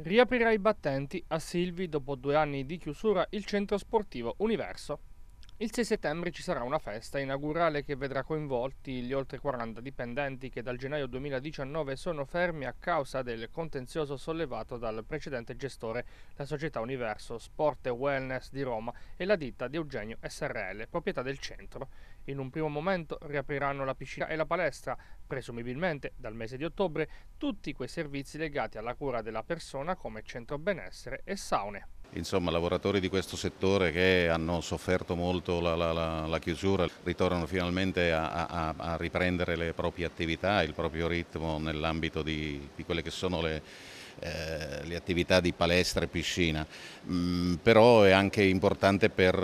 Riaprirà i battenti a Silvi dopo due anni di chiusura il centro sportivo Universo. Il 6 settembre ci sarà una festa inaugurale che vedrà coinvolti gli oltre 40 dipendenti che dal gennaio 2019 sono fermi a causa del contenzioso sollevato dal precedente gestore, la società Universo Sport e Wellness di Roma e la ditta di Eugenio SRL, proprietà del centro. In un primo momento riapriranno la piscina e la palestra, presumibilmente dal mese di ottobre, tutti quei servizi legati alla cura della persona come centro benessere e saune. Insomma, lavoratori di questo settore che hanno sofferto molto la, la, la chiusura ritornano finalmente a, a, a, riprendere le proprie attività, il proprio ritmo nell'ambito di, di quelle che sono le, eh, le attività di palestra e piscina, mm, però è anche importante per,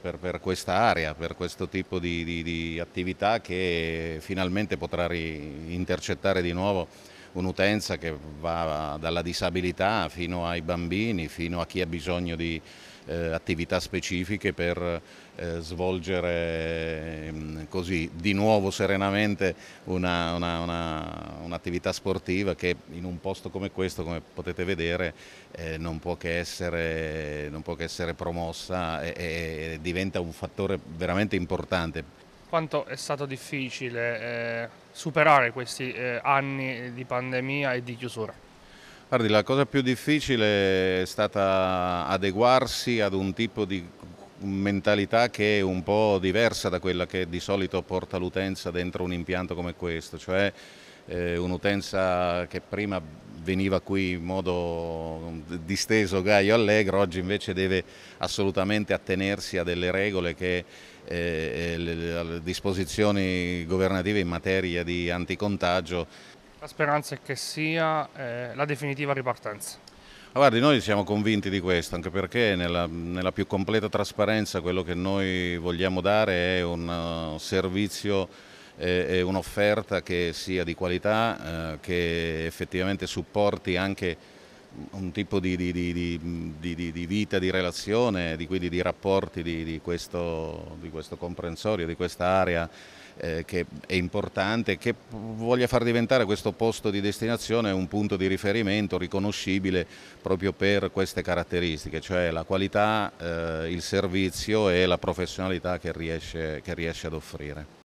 per, per questa area, per questo tipo di, di, di attività che finalmente potrà intercettare di nuovo un'utenza che va dalla disabilità fino ai bambini, fino a chi ha bisogno di eh, attività specifiche per eh, svolgere mm, così di nuovo serenamente un'attività una, una, un sportiva che in un posto come questo, come potete vedere, eh, non, può essere, non, può che essere, promossa e, e diventa un fattore veramente importante quanto è stato difficile eh, superare questi eh, anni di pandemia e di chiusura? Guardi, la cosa più difficile è stata adeguarsi ad un tipo di mentalità che è un po' diversa da quella che di solito porta l'utenza dentro un impianto come questo, cioè eh, un'utenza che prima veniva qui in modo disteso Gaio Allegro, oggi invece deve assolutamente attenersi a delle regole che eh, eh le disposizioni governative in materia di anticontagio. La speranza è che sia eh, la definitiva ripartenza. Guardi, noi siamo convinti di questo, anche perché nella, nella, più completa trasparenza quello che noi vogliamo dare è un eh, servizio eh, un'offerta che sia di qualità, eh, che effettivamente supporti anche un tipo di, di, di, di vita, di relazione, quindi di rapporti di, questo, questo, comprensorio, di questa area eh, che è importante, che voglia far diventare questo posto di destinazione un punto di riferimento riconoscibile proprio per queste caratteristiche, cioè la qualità, eh, il servizio e la professionalità che riesce, che riesce ad offrire.